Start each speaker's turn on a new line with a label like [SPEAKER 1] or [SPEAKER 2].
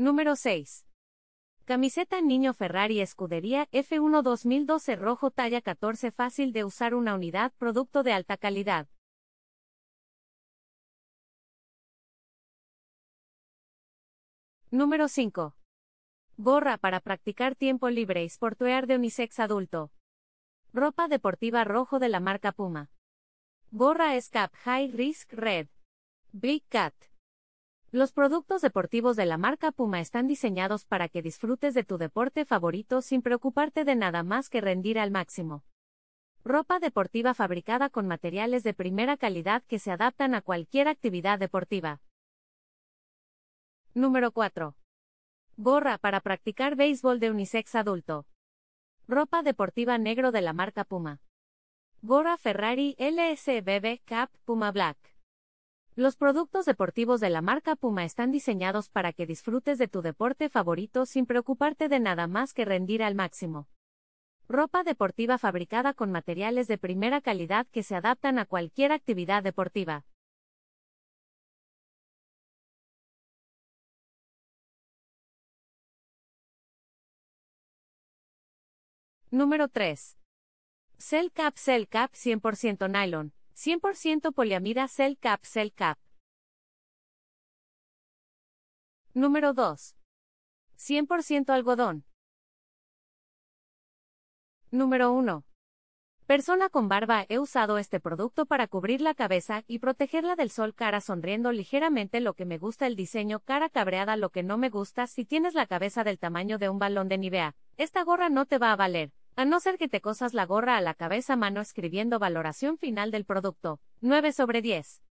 [SPEAKER 1] Número 6. Camiseta Niño Ferrari Escudería F1 2012 rojo talla 14 fácil de usar una unidad producto de alta calidad.
[SPEAKER 2] Número 5.
[SPEAKER 1] Gorra para practicar tiempo libre y sportwear de unisex adulto. Ropa deportiva rojo de la marca Puma. Gorra Scap High Risk Red. Big Cat. Los productos deportivos de la marca Puma están diseñados para que disfrutes de tu deporte favorito sin preocuparte de nada más que rendir al máximo. Ropa deportiva fabricada con materiales de primera calidad que se adaptan a cualquier actividad deportiva. Número 4. Gorra para practicar béisbol de unisex adulto. Ropa deportiva negro de la marca Puma. Gorra Ferrari LSBB Cap Puma Black. Los productos deportivos de la marca Puma están diseñados para que disfrutes de tu deporte favorito sin preocuparte de nada más que rendir al máximo. Ropa deportiva fabricada con materiales de primera calidad que se adaptan a cualquier actividad deportiva. Número 3. Cell Cap Cell Cap 100% nylon. 100% poliamida cell cap cell cap. Número 2. 100% algodón. Número 1. Persona con barba he usado este producto para cubrir la cabeza y protegerla del sol cara sonriendo ligeramente lo que me gusta el diseño cara cabreada lo que no me gusta si tienes la cabeza del tamaño de un balón de nivea. Esta gorra no te va a valer. A no ser que te cosas la gorra a la cabeza mano escribiendo valoración final del producto, 9 sobre 10.